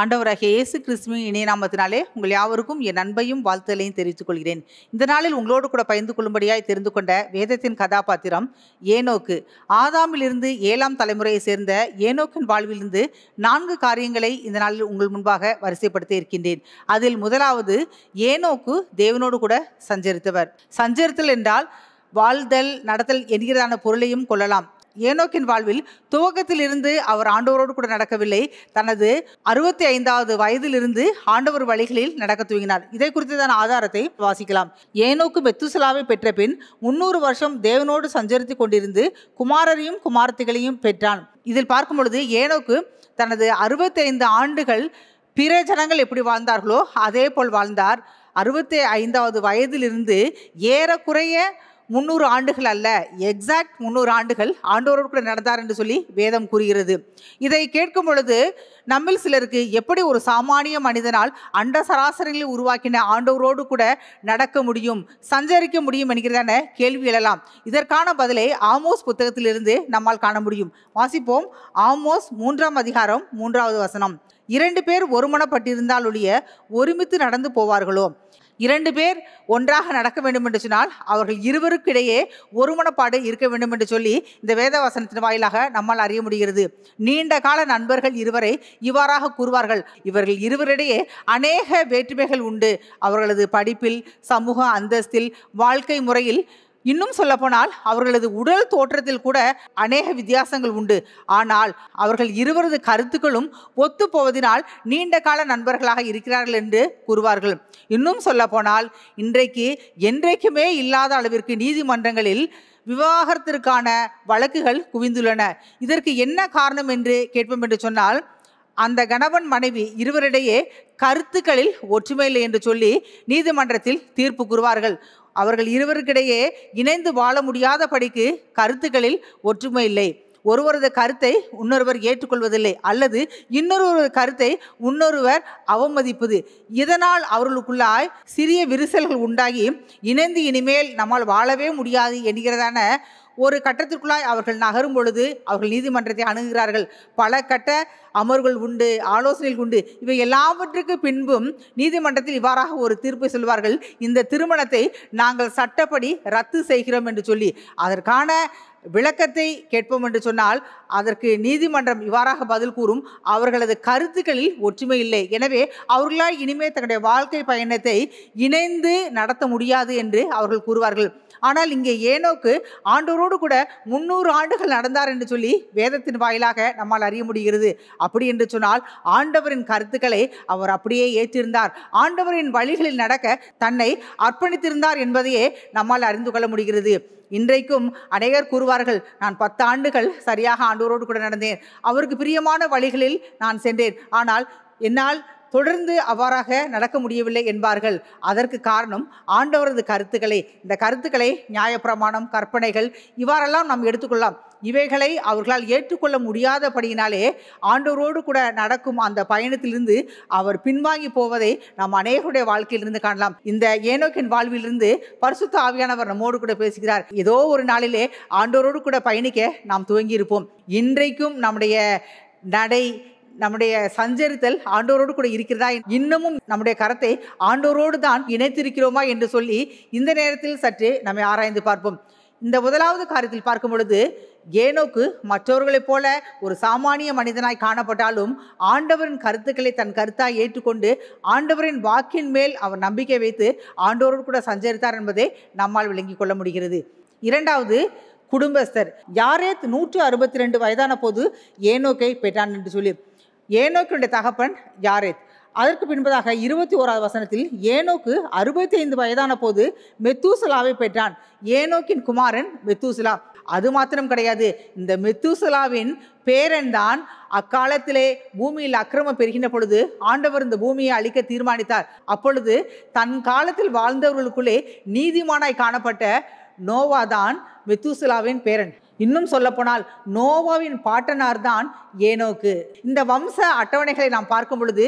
ஆண்டவராகிய இயேசு கிறிஸ்துவின் இணைய நாமத்தினாலே உங்கள் யாவருக்கும் என் அன்பையும் வாழ்த்துதலையும் தெரிவித்துக் கொள்கிறேன் இந்த நாளில் உங்களோடு கூட பயந்து கொள்ளும்படியாய் தெரிந்து கொண்ட வேதத்தின் கதாபாத்திரம் ஏனோக்கு ஆதாமிலிருந்து ஏழாம் தலைமுறையை சேர்ந்த ஏனோக்கின் வாழ்விலிருந்து நான்கு காரியங்களை இந்த நாளில் உங்கள் முன்பாக வரிசைப்படுத்த இருக்கின்றேன் அதில் முதலாவது ஏனோக்கு தேவனோடு கூட சஞ்சரித்தவர் சஞ்சரித்தல் என்றால் வாழ்தல் நடத்தல் என்கிறதான பொருளையும் கொள்ளலாம் ஏனோக்கின் வாழ்வில் துவக்கத்திலிருந்து அவர் ஆண்டவரோடு கூட நடக்கவில்லை தனது அறுபத்தி ஐந்தாவது வயதிலிருந்து ஆண்டவர் வழிகளில் நடக்க துவங்கினார் இதை குறித்ததான ஆதாரத்தை வாசிக்கலாம் ஏனோக்கு மெத்துசலாவை பெற்ற பின் முன்னூறு வருஷம் தேவனோடு சஞ்சரித்து கொண்டிருந்து குமாரரையும் குமாரத்திகளையும் பெற்றான் இதில் பார்க்கும் பொழுது ஏனோக்கு தனது அறுபத்தைந்து ஆண்டுகள் பிற ஜனங்கள் எப்படி வாழ்ந்தார்களோ அதே போல் வாழ்ந்தார் அறுபத்தி ஐந்தாவது வயதிலிருந்து ஏறக்குறைய முந்நூறு ஆண்டுகள் அல்ல எக்ஸாக்ட் முந்நூறு ஆண்டுகள் ஆண்டோரோடு கூட நடந்தார் என்று சொல்லி வேதம் கூறுகிறது இதை கேட்கும் பொழுது நம்மில் சிலருக்கு எப்படி ஒரு சாமானிய மனிதனால் அண்ட சராசரங்களை உருவாக்கின ஆண்டோரோடு கூட நடக்க முடியும் சஞ்சரிக்க முடியும் என்கிறதான கேள்வி எழலாம் இதற்கான பதிலை ஆமோஸ் புத்தகத்திலிருந்து நம்மால் காண முடியும் வாசிப்போம் ஆமோஸ் மூன்றாம் அதிகாரம் மூன்றாவது வசனம் இரண்டு பேர் ஒருமனப்பட்டிருந்தால் ஒழிய ஒருமித்து நடந்து போவார்களோ இரண்டு பேர் ஒன்றாக நடக்க வேண்டும் என்று சொன்னால் அவர்கள் இருவருக்கிடையே ஒருமனப்பாடு இருக்க வேண்டும் என்று சொல்லி இந்த வேதவசனத்தின் வாயிலாக நம்மால் அறிய முடிகிறது நீண்ட கால நண்பர்கள் இருவரை இவ்வாறாக கூறுவார்கள் இவர்கள் இருவரிடையே அநேக வேற்றுமைகள் உண்டு அவர்களது படிப்பில் சமூக அந்தஸ்தில் வாழ்க்கை முறையில் இன்னும் சொல்லப்போனால் அவர்களது உடல் தோற்றத்தில் கூட அநேக வித்தியாசங்கள் உண்டு ஆனால் அவர்கள் இருவரது கருத்துக்களும் ஒத்து போவதனால் நீண்ட கால நண்பர்களாக இருக்கிறார்கள் என்று கூறுவார்கள் இன்னும் சொல்லப்போனால் இன்றைக்கு என்றைக்குமே இல்லாத அளவிற்கு நீதிமன்றங்களில் விவாகரத்திற்கான வழக்குகள் குவிந்துள்ளன இதற்கு என்ன காரணம் என்று கேட்போம் என்று சொன்னால் அந்த கணவன் மனைவி இருவரிடையே கருத்துக்களில் ஒற்றுமை இல்லை என்று சொல்லி நீதிமன்றத்தில் தீர்ப்பு கூறுவார்கள் அவர்கள் இருவருக்கிடையே இணைந்து வாழ முடியாத படிக்கு கருத்துக்களில் ஒற்றுமை இல்லை ஒருவரது கருத்தை இன்னொருவர் ஏற்றுக்கொள்வதில்லை அல்லது இன்னொருவரது கருத்தை இன்னொருவர் அவமதிப்பது இதனால் அவர்களுக்குள்ளாய் சிறிய விரிசல்கள் உண்டாகி இணைந்து இனிமேல் நம்மால் வாழவே முடியாது என்கிறதான ஒரு கட்டத்திற்குள்ளாய் அவர்கள் நகரும் பொழுது அவர்கள் நீதிமன்றத்தை அணுகுகிறார்கள் பல கட்ட அமர்வுகள் உண்டு ஆலோசனைகள் உண்டு இவை எல்லாவற்றுக்கு பின்பும் நீதிமன்றத்தில் இவ்வாறாக ஒரு தீர்ப்பை சொல்வார்கள் இந்த திருமணத்தை நாங்கள் சட்டப்படி ரத்து செய்கிறோம் என்று சொல்லி அதற்கான விளக்கத்தை கேட்போம் என்று சொன்னால் அதற்கு நீதிமன்றம் இவ்வாறாக பதில் கூறும் அவர்களது கருத்துக்களில் ஒற்றுமை இல்லை எனவே அவர்களால் இனிமே தங்களுடைய வாழ்க்கை பயணத்தை இணைந்து நடத்த முடியாது என்று அவர்கள் கூறுவார்கள் ஆனால் இங்கே ஏனோக்கு ஆண்டோரோடு கூட முன்னூறு ஆண்டுகள் நடந்தார் என்று சொல்லி வேதத்தின் வாயிலாக நம்மால் அறிய முடிகிறது அப்படி என்று சொன்னால் ஆண்டவரின் கருத்துக்களை அவர் அப்படியே ஏற்றிருந்தார் ஆண்டவரின் வழிகளில் நடக்க தன்னை அர்ப்பணித்திருந்தார் என்பதையே நம்மால் அறிந்து கொள்ள முடிகிறது இன்றைக்கும் அநேகர் கூறுவார் சொல்வார்கள் நான் பத்து ஆண்டுகள் சரியாக ஆண்டோரோடு கூட நடந்தேன் அவருக்கு பிரியமான வழிகளில் நான் சென்றேன் ஆனால் என்னால் தொடர்ந்து அவ்வாறாக நடக்க முடியவில்லை என்பார்கள் அதற்கு காரணம் ஆண்டவரது கருத்துக்களை இந்த கருத்துக்களை நியாயப்பிரமாணம் கற்பனைகள் இவ்வாறெல்லாம் நாம் எடுத்துக்கொள்ளலாம் இவைகளை அவர்களால் ஏற்றுக்கொள்ள முடியாதபடியினாலே ஆண்டவரோடு கூட நடக்கும் அந்த பயணத்திலிருந்து அவர் பின்வாங்கி போவதை நாம் அநேகருடைய வாழ்க்கையிலிருந்து காணலாம் இந்த ஏனோக்கின் வாழ்விலிருந்து பரிசுத்த ஆவியானவர் நம்மோடு கூட பேசுகிறார் ஏதோ ஒரு நாளிலே ஆண்டவரோடு கூட பயணிக்க நாம் துவங்கியிருப்போம் இன்றைக்கும் நம்முடைய நடை நம்முடைய சஞ்சரித்தல் ஆண்டோரோடு கூட இருக்கிறதா இன்னமும் நம்முடைய கரத்தை ஆண்டோரோடு தான் இணைத்திருக்கிறோமா என்று சொல்லி இந்த நேரத்தில் சற்று நம்மை ஆராய்ந்து பார்ப்போம் இந்த முதலாவது காரியத்தில் பார்க்கும் பொழுது ஏனோக்கு மற்றவர்களைப் போல ஒரு சாமானிய மனிதனாய் காணப்பட்டாலும் ஆண்டவரின் கருத்துக்களை தன் கருத்தாய் ஏற்றுக்கொண்டு ஆண்டவரின் வாக்கின் மேல் அவர் நம்பிக்கை வைத்து ஆண்டோரோடு கூட சஞ்சரித்தார் என்பதை நம்மால் விளங்கிக் கொள்ள முடிகிறது இரண்டாவது குடும்பஸ்தர் யாரேத் நூற்று அறுபத்தி ரெண்டு வயதான போது ஏனோக்கை பெற்றான் என்று சொல்லி ஏனோக்கினுடைய தகப்பன் யாரேத் அதற்கு பின்பதாக இருபத்தி ஓராவது வசனத்தில் ஏனோக்கு அறுபத்தி ஐந்து வயதான போது மெத்தூசலாவை பெற்றான் ஏனோக்கின் குமாரன் மெத்தூசலா அது மாத்திரம் கிடையாது இந்த மெத்தூசலாவின் பேரன் தான் அக்காலத்திலே பூமியில் அக்கிரமம் பெருகின பொழுது ஆண்டவர் இந்த பூமியை அழிக்க தீர்மானித்தார் அப்பொழுது தன் காலத்தில் வாழ்ந்தவர்களுக்குள்ளே நீதிமானாய் காணப்பட்ட நோவா தான் மெத்தூசலாவின் பேரன் இன்னும் சொல்லப்போனால் நோவாவின் பாட்டனார் தான் ஏனோக்கு இந்த வம்ச அட்டவணைகளை நாம் பார்க்கும் பொழுது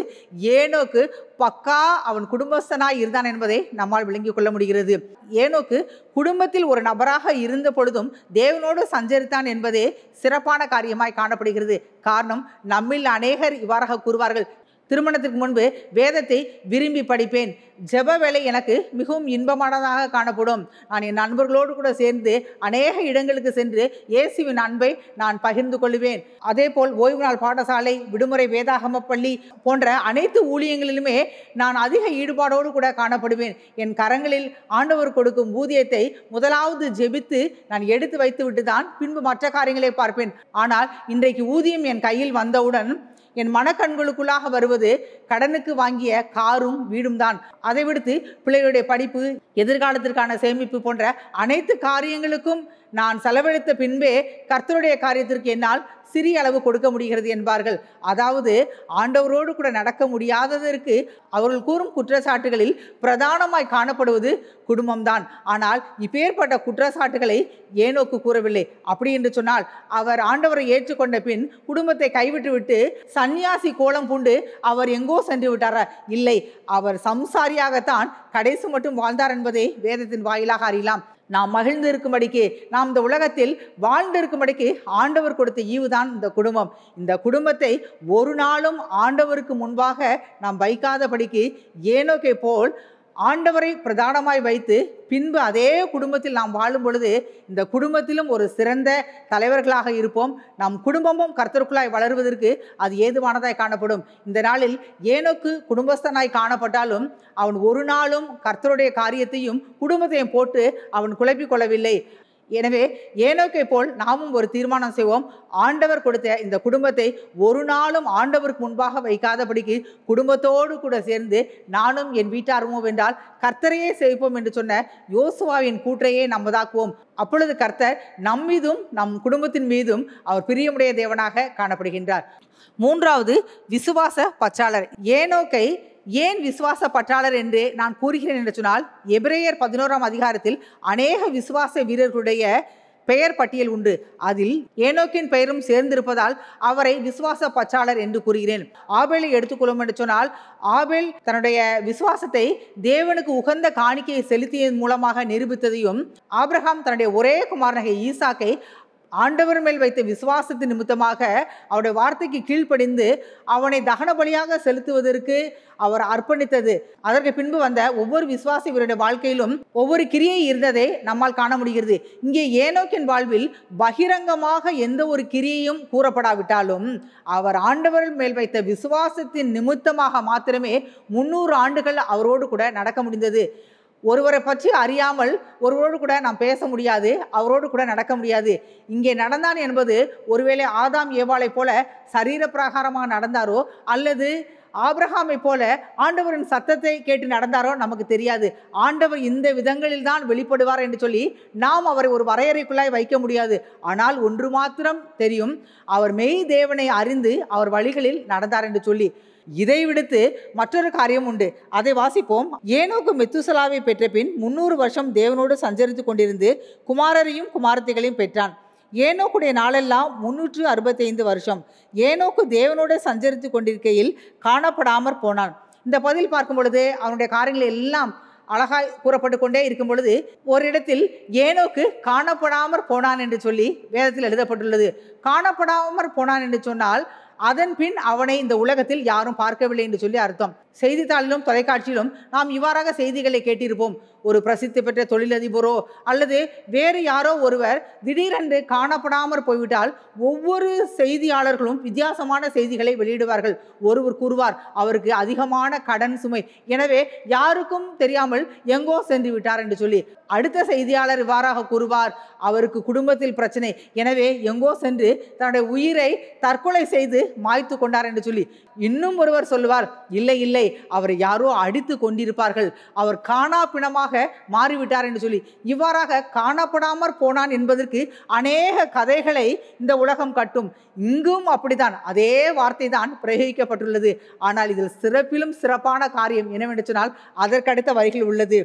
ஏனோக்கு பக்கா அவன் குடும்பஸ்தனாய் இருந்தான் என்பதை நம்மால் விளங்கிக் கொள்ள முடிகிறது ஏனோக்கு குடும்பத்தில் ஒரு நபராக இருந்த பொழுதும் தேவனோடு சஞ்சரித்தான் என்பதே சிறப்பான காரியமாய் காணப்படுகிறது காரணம் நம்மில் அநேகர் இவ்வாறாக கூறுவார்கள் திருமணத்திற்கு முன்பு வேதத்தை விரும்பி படிப்பேன் ஜெப வேலை எனக்கு மிகவும் இன்பமானதாக காணப்படும் நான் என் நண்பர்களோடு கூட சேர்ந்து அநேக இடங்களுக்கு சென்று இயேசுவின் அன்பை நான் பகிர்ந்து கொள்வேன் அதே போல் ஓய்வு நாள் பாடசாலை விடுமுறை வேதாகம பள்ளி போன்ற அனைத்து ஊழியங்களிலுமே நான் அதிக ஈடுபாடோடு கூட காணப்படுவேன் என் கரங்களில் ஆண்டவர் கொடுக்கும் ஊதியத்தை முதலாவது ஜெபித்து நான் எடுத்து வைத்து விட்டு தான் பின்பு மற்ற காரியங்களை பார்ப்பேன் ஆனால் இன்றைக்கு ஊதியம் என் கையில் வந்தவுடன் என் மனக்கண்களுக்குள்ளாக வருவது கடனுக்கு வாங்கிய காரும் வீடும் தான் அதை விடுத்து பிள்ளைகளுடைய படிப்பு எதிர்காலத்திற்கான சேமிப்பு போன்ற அனைத்து காரியங்களுக்கும் நான் செலவழித்த பின்பே கர்த்தருடைய காரியத்திற்கு என்னால் சிறிய அளவு கொடுக்க முடிகிறது என்பார்கள் அதாவது ஆண்டவரோடு கூட நடக்க முடியாததற்கு அவர்கள் கூறும் குற்றச்சாட்டுகளில் பிரதானமாய் காணப்படுவது குடும்பம்தான் ஆனால் இப்பேற்பட்ட குற்றச்சாட்டுகளை ஏனோக்கு கூறவில்லை அப்படி என்று சொன்னால் அவர் ஆண்டவரை ஏற்றுக்கொண்ட பின் குடும்பத்தை கைவிட்டுவிட்டு சன்னியாசி கோலம் பூண்டு அவர் எங்கோ சென்று விட்டாரா இல்லை அவர் சம்சாரியாகத்தான் கடைசி மட்டும் வாழ்ந்தார் என்பதை வேதத்தின் வாயிலாக அறியலாம் நாம் மகிழ்ந்து நாம் இந்த உலகத்தில் வாழ்ந்து இருக்கும்படிக்கு ஆண்டவர் கொடுத்த ஈவுதான் இந்த குடும்பம் இந்த குடும்பத்தை ஒரு நாளும் ஆண்டவருக்கு முன்பாக நாம் வைக்காதபடிக்கு ஏனோக்கை போல் ஆண்டவரை பிரதானமாய் வைத்து பின்பு அதே குடும்பத்தில் நாம் வாழும் பொழுது இந்த குடும்பத்திலும் ஒரு சிறந்த தலைவர்களாக இருப்போம் நம் குடும்பமும் கர்த்தருக்குள்ளாய் வளருவதற்கு அது ஏதுவானதாய் காணப்படும் இந்த நாளில் ஏனோக்கு குடும்பஸ்தனாய் காணப்பட்டாலும் அவன் ஒரு நாளும் கர்த்தருடைய காரியத்தையும் குடும்பத்தையும் போட்டு அவன் குழப்பிக் கொள்ளவில்லை எனவே ஏனோக்கை போல் நாமும் ஒரு தீர்மானம் செய்வோம் ஆண்டவர் கொடுத்த இந்த குடும்பத்தை ஒரு நாளும் ஆண்டவருக்கு முன்பாக வைக்காதபடிக்கு குடும்பத்தோடு கூட சேர்ந்து நானும் என் வீட்டாருமோ என்றால் கர்த்தரையே செய்வோம் என்று சொன்ன யோசுவாவின் கூற்றையே நம்மதாக்குவோம் அப்பொழுது கர்த்தர் நம் மீதும் நம் குடும்பத்தின் மீதும் அவர் பிரியமுடைய தேவனாக காணப்படுகின்றார் மூன்றாவது விசுவாச பச்சாளர் ஏனோக்கை ஏன் விசுவாச பற்றாளர் என்று நான் கூறுகிறேன் என்று சொன்னால் எபிரேயர் பதினோராம் அதிகாரத்தில் அநேக விசுவாச வீரர்களுடைய பெயர் பட்டியல் உண்டு அதில் ஏனோக்கின் பெயரும் சேர்ந்திருப்பதால் அவரை விசுவாச பச்சாளர் என்று கூறுகிறேன் ஆபேலை எடுத்துக்கொள்ளும் என்று சொன்னால் ஆபேல் தன்னுடைய விசுவாசத்தை தேவனுக்கு உகந்த காணிக்கையை செலுத்தியதன் மூலமாக நிரூபித்ததையும் ஆப்ரஹாம் தன்னுடைய ஒரே குமாரனகை ஈசாக்கை ஆண்டவர் மேல் வைத்த விசுவாசத்தின் நிமித்தமாக அவருடைய வார்த்தைக்கு கீழ்ப்படிந்து அவனை தகன பலியாக செலுத்துவதற்கு அவர் அர்ப்பணித்தது அதற்கு பின்பு வந்த ஒவ்வொரு விசுவாச இவருடைய வாழ்க்கையிலும் ஒவ்வொரு கிரியை இருந்ததை நம்மால் காண முடிகிறது இங்கே ஏனோக்கின் வாழ்வில் பகிரங்கமாக எந்த ஒரு கிரியையும் கூறப்படாவிட்டாலும் அவர் ஆண்டவர் மேல் வைத்த விசுவாசத்தின் நிமித்தமாக மாத்திரமே முன்னூறு ஆண்டுகள் அவரோடு கூட நடக்க முடிந்தது ஒருவரை பற்றி அறியாமல் ஒருவரோடு கூட நாம் பேச முடியாது அவரோடு கூட நடக்க முடியாது இங்கே நடந்தான் என்பது ஒருவேளை ஆதாம் ஏவாளை போல சரீர பிரகாரமாக நடந்தாரோ அல்லது ஆப்ரஹாமை போல ஆண்டவரின் சத்தத்தை கேட்டு நடந்தாரோ நமக்கு தெரியாது ஆண்டவர் இந்த விதங்களில் தான் வெளிப்படுவார் என்று சொல்லி நாம் அவரை ஒரு வரையறைக்குள்ளாய் வைக்க முடியாது ஆனால் ஒன்று மாத்திரம் தெரியும் அவர் மெய் தேவனை அறிந்து அவர் வழிகளில் நடந்தார் என்று சொல்லி இதை விடுத்து மற்றொரு காரியம் உண்டு அதை வாசிப்போம் ஏனோக்கு மெத்துசலாவை பெற்ற பின் முன்னூறு வருஷம் தேவனோடு சஞ்சரித்து கொண்டிருந்து குமாரரையும் குமாரத்தைகளையும் பெற்றான் ஏனோக்குடைய நாளெல்லாம் முன்னூற்று அறுபத்தைந்து வருஷம் ஏனோக்கு தேவனோடு சஞ்சரித்து கொண்டிருக்கையில் காணப்படாமற் போனான் இந்த பதில் பார்க்கும் பொழுது அவனுடைய காரியங்கள் எல்லாம் அழகாய் கூறப்பட்டு கொண்டே இருக்கும் பொழுது ஒரு இடத்தில் ஏனோக்கு காணப்படாமற் போனான் என்று சொல்லி வேதத்தில் எழுதப்பட்டுள்ளது காணப்படாமற் போனான் என்று சொன்னால் அதன் பின் அவனை இந்த உலகத்தில் யாரும் பார்க்கவில்லை என்று சொல்லி அர்த்தம் செய்தித்தாளிலும் தொலைக்காட்சியிலும் நாம் இவ்வாறாக செய்திகளை கேட்டிருப்போம் ஒரு பிரசித்தி பெற்ற தொழிலதிபரோ அல்லது வேறு யாரோ ஒருவர் திடீரென்று காணப்படாமற் போய்விட்டால் ஒவ்வொரு செய்தியாளர்களும் வித்தியாசமான செய்திகளை வெளியிடுவார்கள் ஒருவர் கூறுவார் அவருக்கு அதிகமான கடன் சுமை எனவே யாருக்கும் தெரியாமல் எங்கோ சென்று விட்டார் என்று சொல்லி அடுத்த செய்தியாளர் இவ்வாறாக கூறுவார் அவருக்கு குடும்பத்தில் பிரச்சனை எனவே எங்கோ சென்று தன்னுடைய உயிரை தற்கொலை செய்து மாய்த்து கொண்டார் என்று சொல்லி இன்னும் ஒருவர் சொல்லுவார் இல்லை இல்லை அவரை யாரோ அடித்து கொண்டிருப்பார்கள் அவர் காணா பிணமாக மாறிவிட்டார் என்று சொல்லி இவ்வாறாக காணப்படாமற் போனான் என்பதற்கு அநேக கதைகளை இந்த உலகம் கட்டும் இங்கும் அப்படித்தான் அதே வார்த்தை தான் பிரயோகிக்கப்பட்டுள்ளது ஆனால் இதில் சிறப்பிலும் சிறப்பான காரியம் என்னவென்று சொன்னால் அதற்கடுத்த வரிகள் உள்ளது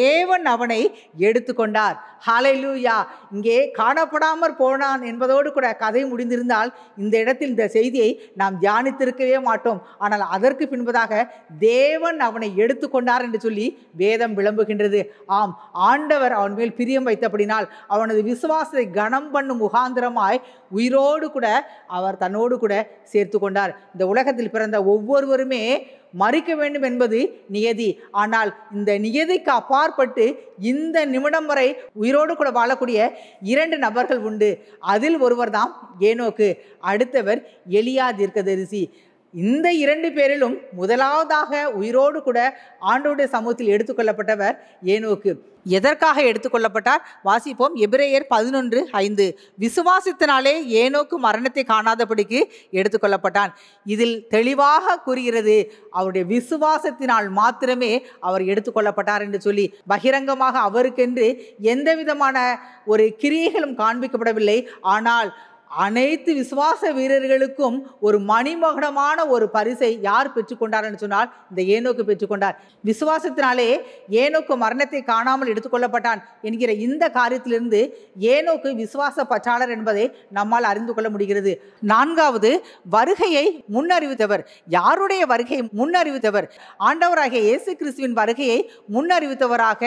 தேவன் அவனை எடுத்துக்கொண்டார் ஹாலைலூயா இங்கே காணப்படாமற் போனான் என்பதோடு கூட கதை முடிந்திருந்தால் இந்த இடத்தில் இந்த செய்தியை நாம் தியானித்திருக்கவே மாட்டோம் ஆனால் அதற்கு பின்பதாக தேவன் அவனை எடுத்துக்கொண்டார் என்று சொல்லி வேதம் விளம்புகின்றது ஆம் ஆண்டவர் அவன் மேல் பிரியம் வைத்தபடினால் அவனது விசுவாசத்தை கனம் பண்ணும் முகாந்திரமாய் உயிரோடு கூட அவர் தன்னோடு கூட சேர்த்து கொண்டார் இந்த உலகத்தில் பிறந்த ஒவ்வொருவருமே மறிக்க வேண்டும் என்பது நியதி ஆனால் இந்த நியதிக்கு அப்பாற்பட்டு இந்த நிமிடம் வரை உயிரோடு கூட வாழக்கூடிய இரண்டு நபர்கள் உண்டு அதில் ஒருவர் தான் ஏனோக்கு அடுத்தவர் எலியா தீர்க்கதரிசி இந்த இரண்டு பேரிலும் முதலாவதாக உயிரோடு கூட ஆண்டோடைய சமூகத்தில் எடுத்துக்கொள்ளப்பட்டவர் ஏனோக்கு எதற்காக எடுத்துக்கொள்ளப்பட்டார் வாசிப்போம் எபிரேயர் பதினொன்று ஐந்து விசுவாசத்தினாலே ஏனோக்கு மரணத்தை காணாதபடிக்கு எடுத்துக்கொள்ளப்பட்டான் இதில் தெளிவாக கூறுகிறது அவருடைய விசுவாசத்தினால் மாத்திரமே அவர் எடுத்துக்கொள்ளப்பட்டார் என்று சொல்லி பகிரங்கமாக அவருக்கென்று எந்த விதமான ஒரு கிரியைகளும் காண்பிக்கப்படவில்லை ஆனால் அனைத்து விசுவாச வீரர்களுக்கும் ஒரு மணிமகுடமான ஒரு பரிசை யார் பெற்றுக்கொண்டார்னு சொன்னால் இந்த ஏனோக்கு பெற்றுக்கொண்டார் விசுவாசத்தினாலே ஏனோக்கு மரணத்தை காணாமல் எடுத்துக்கொள்ளப்பட்டான் என்கிற இந்த காரியத்திலிருந்து ஏனோக்கு விசுவாச பற்றாளர் என்பதை நம்மால் அறிந்து கொள்ள முடிகிறது நான்காவது வருகையை முன்னறிவித்தவர் யாருடைய வருகை முன்னறிவித்தவர் ஆண்டவராகிய இயேசு கிறிஸ்துவின் வருகையை முன்னறிவித்தவராக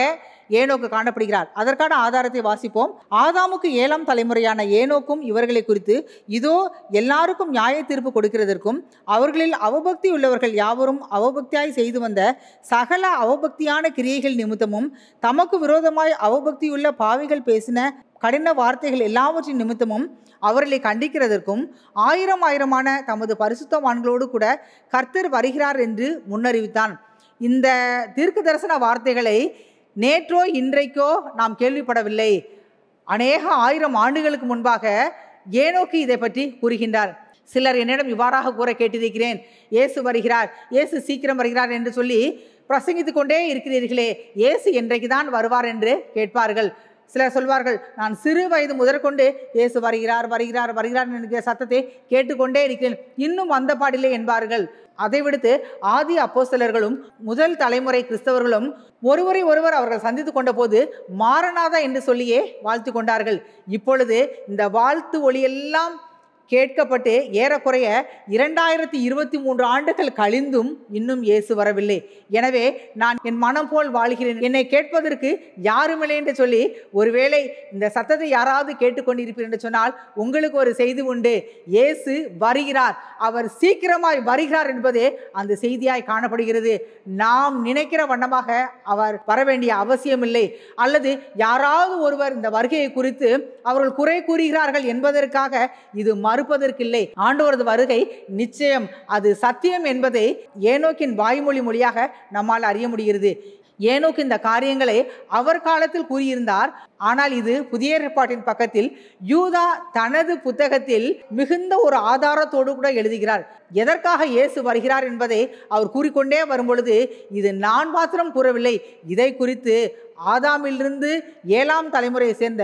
ஏனோக்கு காணப்படுகிறார் அதற்கான ஆதாரத்தை வாசிப்போம் ஆதாமுக்கு ஏழாம் தலைமுறையான ஏனோக்கும் இவர்களை குறித்து இதோ எல்லாருக்கும் நியாய தீர்ப்பு கொடுக்கிறதற்கும் அவர்களில் அவபக்தி உள்ளவர்கள் யாவரும் அவபக்தியாய் செய்து வந்த சகல அவபக்தியான கிரியைகள் நிமித்தமும் தமக்கு விரோதமாய் அவபக்தியுள்ள பாவிகள் பேசின கடின வார்த்தைகள் எல்லாவற்றின் நிமித்தமும் அவர்களை கண்டிக்கிறதற்கும் ஆயிரம் ஆயிரமான தமது பரிசுத்தவான்களோடு கூட கர்த்தர் வருகிறார் என்று முன்னறிவித்தான் இந்த தீர்க்க தரிசன வார்த்தைகளை நேற்றோ இன்றைக்கோ நாம் கேள்விப்படவில்லை அநேக ஆயிரம் ஆண்டுகளுக்கு முன்பாக ஏனோக்கு இதை பற்றி கூறுகின்றார் சிலர் என்னிடம் இவ்வாறாக கூற கேட்டிருக்கிறேன் இயேசு வருகிறார் இயேசு சீக்கிரம் வருகிறார் என்று சொல்லி பிரசங்கித்து கொண்டே இருக்கிறீர்களே இயேசு என்றைக்கு தான் வருவார் என்று கேட்பார்கள் சிலர் சொல்வார்கள் நான் சிறு வயது முதற்கொண்டு இயேசு வருகிறார் வருகிறார் வருகிறார் என்கிற சத்தத்தை கேட்டுக்கொண்டே இருக்கிறேன் இன்னும் வந்த பாடில்லை என்பார்கள் அதை விடுத்து ஆதி அப்போஸ்தலர்களும் முதல் தலைமுறை கிறிஸ்தவர்களும் ஒருவரை ஒருவர் அவர்கள் சந்தித்து கொண்ட போது மாறனாதா என்று சொல்லியே வாழ்த்து கொண்டார்கள் இப்பொழுது இந்த வாழ்த்து ஒளியெல்லாம் கேட்கப்பட்டு ஏறக்குறைய இரண்டாயிரத்தி இருபத்தி மூன்று ஆண்டுகள் கழிந்தும் இன்னும் இயேசு வரவில்லை எனவே நான் என் மனம் போல் வாழ்கிறேன் என்னை கேட்பதற்கு யாருமில்லை என்று சொல்லி ஒருவேளை இந்த சத்தத்தை யாராவது கேட்டுக்கொண்டிருப்பீர் என்று சொன்னால் உங்களுக்கு ஒரு செய்தி உண்டு இயேசு வருகிறார் அவர் சீக்கிரமாய் வருகிறார் என்பது அந்த செய்தியாய் காணப்படுகிறது நாம் நினைக்கிற வண்ணமாக அவர் வர வேண்டிய அவசியமில்லை அல்லது யாராவது ஒருவர் இந்த வருகையை குறித்து அவர்கள் குறை கூறுகிறார்கள் என்பதற்காக இது மறு மறுப்பதற்கில்லை ஆண்டவரது வருகை நிச்சயம் அது சத்தியம் என்பதை ஏனோக்கின் வாய்மொழி மொழியாக நம்மால் அறிய முடிகிறது ஏனோக்கு இந்த காரியங்களை அவர் காலத்தில் கூறியிருந்தார் ஆனால் இது புதிய ஏற்பாட்டின் பக்கத்தில் யூதா தனது புத்தகத்தில் மிகுந்த ஒரு ஆதாரத்தோடு கூட எழுதுகிறார் எதற்காக இயேசு வருகிறார் என்பதை அவர் கூறிக்கொண்டே வரும்பொழுது இது நான் பாத்திரம் கூறவில்லை இதை குறித்து ஆதாமிலிருந்து ஏழாம் தலைமுறையை சேர்ந்த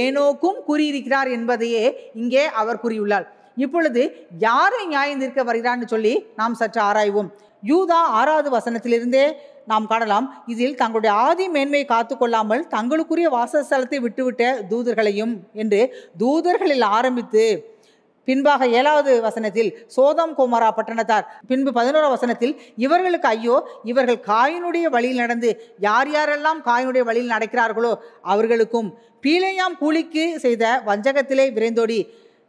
ஏனோக்கும் கூறியிருக்கிறார் என்பதையே இங்கே அவர் கூறியுள்ளார் இப்பொழுது யாரை நியாயம் நிற்க வருகிறான்னு சொல்லி நாம் சற்று ஆராய்வோம் யூதா ஆறாவது வசனத்திலிருந்தே நாம் காணலாம் இதில் தங்களுடைய ஆதி மேன்மை காத்து கொள்ளாமல் தங்களுக்குரிய வாசஸ்தலத்தை விட்டுவிட்ட தூதர்களையும் என்று தூதர்களில் ஆரம்பித்து பின்பாக ஏழாவது வசனத்தில் சோதம் குமாரா பட்டணத்தார் பின்பு பதினோரா வசனத்தில் இவர்களுக்கு ஐயோ இவர்கள் காயினுடைய வழியில் நடந்து யார் யாரெல்லாம் காயினுடைய வழியில் நடக்கிறார்களோ அவர்களுக்கும் பீலையாம் கூலிக்கு செய்த வஞ்சகத்திலே விரைந்தோடி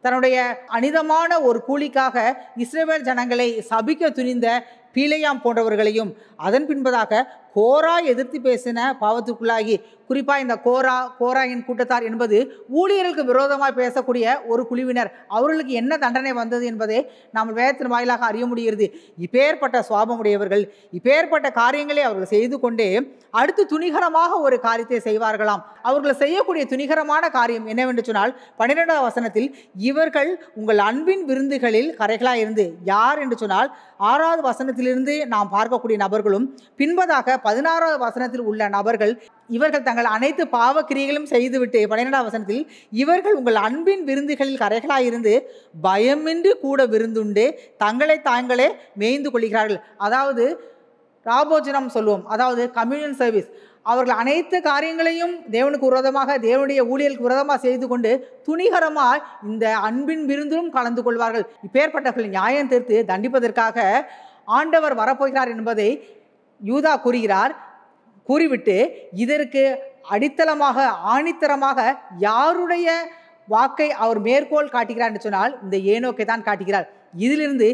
தன்னுடைய அனிதமான ஒரு கூலிக்காக இஸ்ரேவேல் ஜனங்களை சபிக்க துணிந்த பீலையாம் போன்றவர்களையும் அதன் பின்பதாக கோரா எதிர்த்து பேசின பாவத்துக்குள்ளாகி குறிப்பாக இந்த கோரா கோராயின் கூட்டத்தார் என்பது ஊழியர்களுக்கு விரோதமாக பேசக்கூடிய ஒரு குழுவினர் அவர்களுக்கு என்ன தண்டனை வந்தது என்பதை நாம் வேதத்தின் வாயிலாக அறிய முடிகிறது இப்பேற்பட்ட சுவாபமுடையவர்கள் இப்பேற்பட்ட காரியங்களை அவர்கள் செய்து கொண்டே அடுத்து துணிகரமாக ஒரு காரியத்தை செய்வார்களாம் அவர்கள் செய்யக்கூடிய துணிகரமான காரியம் என்னவென்று சொன்னால் பன்னிரெண்டாம் வசனத்தில் இவர்கள் உங்கள் அன்பின் விருந்துகளில் கரைகளாக இருந்து யார் என்று சொன்னால் ஆறாவது வசனத்திலிருந்து நாம் பார்க்கக்கூடிய நபர்களும் பின்பதாக பதினாறாவது வசனத்தில் உள்ள நபர்கள் இவர்கள் தங்கள் அனைத்து பாவக்கிரியைகளும் செய்துவிட்டு பன்னிரெண்டாம் வசனத்தில் இவர்கள் உங்கள் அன்பின் விருந்துகளில் கரைகளாயிருந்து பயமின்றி கூட விருந்துண்டு தங்களை தாங்களே மேய்ந்து கொள்கிறார்கள் அதாவது ராபோஜனம் சொல்வோம் அதாவது கம்யூனியன் சர்வீஸ் அவர்கள் அனைத்து காரியங்களையும் தேவனுக்கு விரோதமாக தேவனுடைய ஊழியலுக்கு விரோதமாக செய்து கொண்டு துணிகரமாக இந்த அன்பின் விருந்திலும் கலந்து கொள்வார்கள் இப்பேற்பட்டவர்கள் நியாயம் தீர்த்து தண்டிப்பதற்காக ஆண்டவர் வரப்போகிறார் என்பதை யூதா கூறுகிறார் கூறிவிட்டு இதற்கு அடித்தளமாக ஆணித்தரமாக யாருடைய வாக்கை அவர் மேற்கோள் காட்டுகிறார் என்று சொன்னால் இந்த ஏனோக்கை தான் காட்டுகிறார் இதிலிருந்து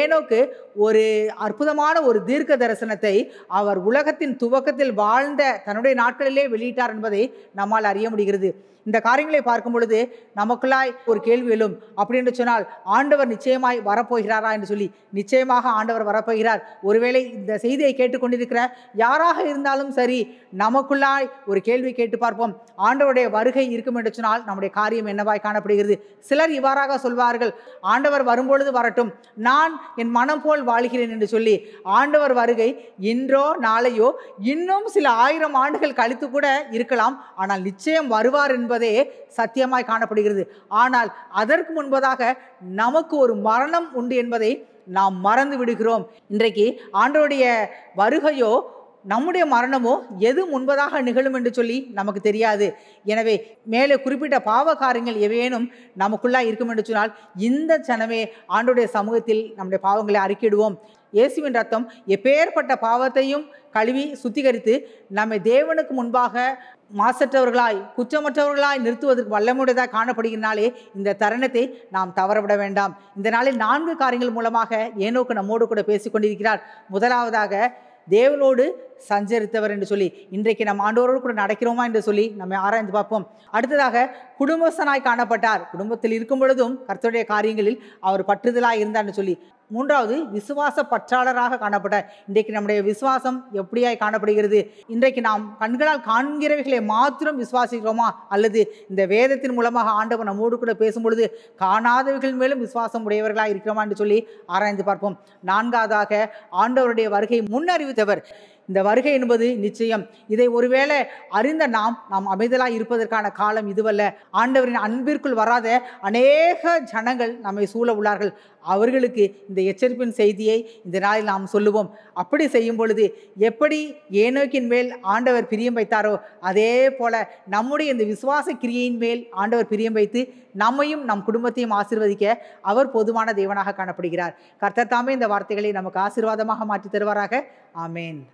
ஏனோக்கு ஒரு அற்புதமான ஒரு தீர்க்க தரிசனத்தை அவர் உலகத்தின் துவக்கத்தில் வாழ்ந்த தன்னுடைய நாட்களிலே வெளியிட்டார் என்பதை நம்மால் அறிய முடிகிறது இந்த காரியங்களை பார்க்கும் பொழுது நமக்குள்ளாய் ஒரு கேள்வி எழும் அப்படின்னு சொன்னால் ஆண்டவர் நிச்சயமாய் வரப்போகிறாரா என்று சொல்லி நிச்சயமாக ஆண்டவர் வரப்போகிறார் ஒருவேளை இந்த செய்தியை கேட்டுக்கொண்டிருக்கிற யாராக இருந்தாலும் சரி நமக்குள்ளாய் ஒரு கேள்வி கேட்டு பார்ப்போம் ஆண்டவருடைய வருகை இருக்கும் என்று சொன்னால் நம்முடைய காரியம் என்னவாய் காணப்படுகிறது சிலர் இவ்வாறாக சொல்வார்கள் ஆண்டவர் வரும்பொழுது வர வரட்டும் நான் என் மனம் போல் வாழ்கிறேன் என்று சொல்லி ஆண்டவர் வருகை இன்றோ நாளையோ இன்னும் சில ஆயிரம் ஆண்டுகள் கழித்து கூட இருக்கலாம் ஆனால் நிச்சயம் வருவார் என்பதே சத்தியமாய் காணப்படுகிறது ஆனால் அதற்கு முன்பதாக நமக்கு ஒரு மரணம் உண்டு என்பதை நாம் மறந்து விடுகிறோம் இன்றைக்கு ஆண்டோடைய வருகையோ நம்முடைய மரணமோ எது முன்பதாக நிகழும் என்று சொல்லி நமக்கு தெரியாது எனவே மேலே குறிப்பிட்ட பாவ காரியங்கள் எவையேனும் நமக்குள்ளாக இருக்கும் என்று சொன்னால் இந்த சனமே ஆண்டுடைய சமூகத்தில் நம்முடைய பாவங்களை அறிக்கிடுவோம் இயேசுவின் ரத்தம் எப்பேற்பட்ட பாவத்தையும் கழுவி சுத்திகரித்து நம்மை தேவனுக்கு முன்பாக மாசற்றவர்களாய் குற்றமற்றவர்களாய் நிறுத்துவதற்கு வல்லமுடையதாக காணப்படுகிறனாலே இந்த தருணத்தை நாம் தவறவிட வேண்டாம் இந்த நாளில் நான்கு காரியங்கள் மூலமாக ஏனோக்கு நம்மோடு கூட பேசிக்கொண்டிருக்கிறார் முதலாவதாக தேவனோடு சஞ்சரித்தவர் என்று சொல்லி இன்றைக்கு நம்ம ஆண்டோரோடு கூட நடக்கிறோமா என்று சொல்லி நம்ம ஆராய்ந்து பார்ப்போம் அடுத்ததாக குடும்பஸ்தனாய் காணப்பட்டார் குடும்பத்தில் இருக்கும் பொழுதும் கர்த்தருடைய காரியங்களில் அவர் பற்றுதலாக இருந்தார்னு சொல்லி மூன்றாவது விசுவாச பற்றாளராக காணப்பட்ட இன்றைக்கு நம்முடைய விசுவாசம் எப்படியாய் காணப்படுகிறது இன்றைக்கு நாம் கண்களால் காண்கிறவைகளை மாத்திரம் விசுவாசிக்கிறோமா அல்லது இந்த வேதத்தின் மூலமாக ஆண்டவர் நம்மோடு கூட பேசும்பொழுது காணாதவர்கள் மேலும் விசுவாசம் உடையவர்களாக இருக்கிறோமா என்று சொல்லி ஆராய்ந்து பார்ப்போம் நான்காவதாக ஆண்டவருடைய வருகை முன்னறிவித்தவர் இந்த வருகை என்பது நிச்சயம் இதை ஒருவேளை அறிந்த நாம் நாம் அமைதலாக இருப்பதற்கான காலம் இதுவல்ல ஆண்டவரின் அன்பிற்குள் வராத அநேக ஜனங்கள் நம்மை சூழ உள்ளார்கள் அவர்களுக்கு இந்த எச்சரிப்பின் செய்தியை இந்த நாளில் நாம் சொல்லுவோம் அப்படி செய்யும் பொழுது எப்படி ஏனோக்கின் மேல் ஆண்டவர் பிரியம் வைத்தாரோ அதே போல நம்முடைய இந்த விசுவாச கிரியையின் மேல் ஆண்டவர் பிரியம் வைத்து நம்மையும் நம் குடும்பத்தையும் ஆசிர்வதிக்க அவர் பொதுவான தெய்வனாக காணப்படுகிறார் கர்த்தர் தாமே இந்த வார்த்தைகளை நமக்கு ஆசீர்வாதமாக மாற்றி தருவாராக ஆமேன்